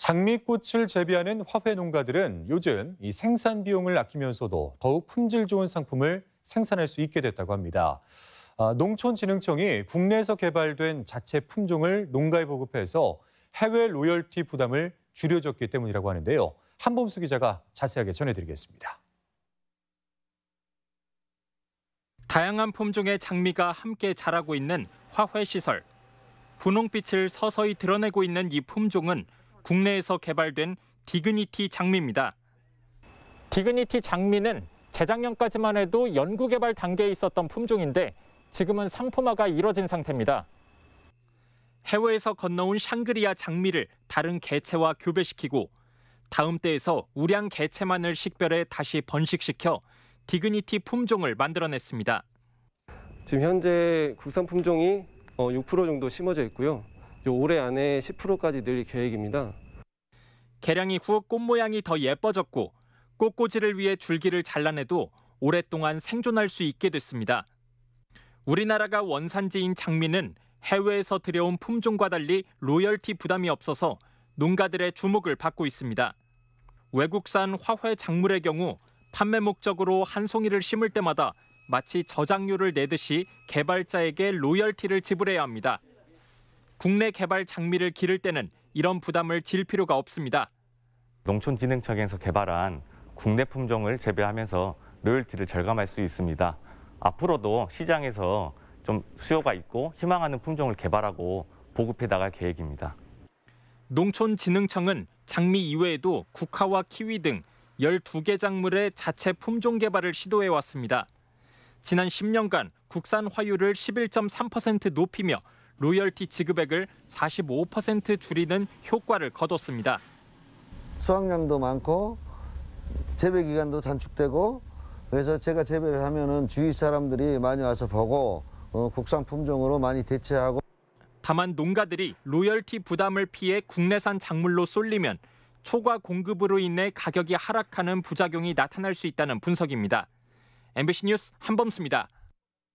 장미꽃을 재배하는 화훼 농가들은 요즘 이 생산 비용을 아끼면서도 더욱 품질 좋은 상품을 생산할 수 있게 됐다고 합니다. 아, 농촌진흥청이 국내에서 개발된 자체 품종을 농가에 보급해서 해외 로열티 부담을 줄여줬기 때문이라고 하는데요. 한범수 기자가 자세하게 전해드리겠습니다. 다양한 품종의 장미가 함께 자라고 있는 화훼 시설. 분홍빛을 서서히 드러내고 있는 이 품종은 국내에서 개발된 디그니티 장미입니다. 디그니티 장미는 재작년까지만 해도 연구개발 단계에 있었던 품종인데 지금은 상품화가 이뤄진 상태입니다. 해외에서 건너온 샹그리아 장미를 다른 개체와 교배시키고 다음 때에서 우량 개체만을 식별해 다시 번식시켜 디그니티 품종을 만들어냈습니다. 지금 현재 국산 품종이 6% 어, 정도 심어져 있고요. 올해 안에 10%까지 늘릴 계획입니다. 개량이 후 꽃 모양이 더 예뻐졌고 꽃꽂이를 위해 줄기를 잘라내도 오랫동안 생존할 수 있게 됐습니다. 우리나라가 원산지인 장미는 해외에서 들여온 품종과 달리 로열티 부담이 없어서 농가들의 주목을 받고 있습니다. 외국산 화훼 작물의 경우 판매 목적으로 한 송이를 심을 때마다 마치 저장료를 내듯이 개발자에게 로열티를 지불해야 합니다. 국내 개발 장미를 기를 때는 이런 부담을 질 필요가 없습니다. 농촌진흥청에서 개발한 국내 품종을 재배하면서 로열티를 절감할 수 있습니다. 앞으로도 시장에서 좀 수요가 있고 희망하는 품종을 개발하고 보급해 나갈 계획입니다. 농촌진흥청은 장미 이외에도 국화와 키위 등 12개 작물의 자체 품종 개발을 시도해 왔습니다. 지난 10년간 국산 화율을 11.3% 높이며 로열티 지급액을 45% 줄이는 효과를 거뒀습니다. 수확량도 많고 재배 기간도 단축되고 그래서 제가 재배를 하면은 주위 사람들이 많이 와서 보고 어, 국산 품종으로 많이 대체하고 다만 농가들이 로열티 부담을 피해 국내산 작물로 쏠리면 초과 공급으로 인해 가격이 하락하는 부작용이 나타날 수 있다는 분석입니다. MBC 뉴스 한범수입니다.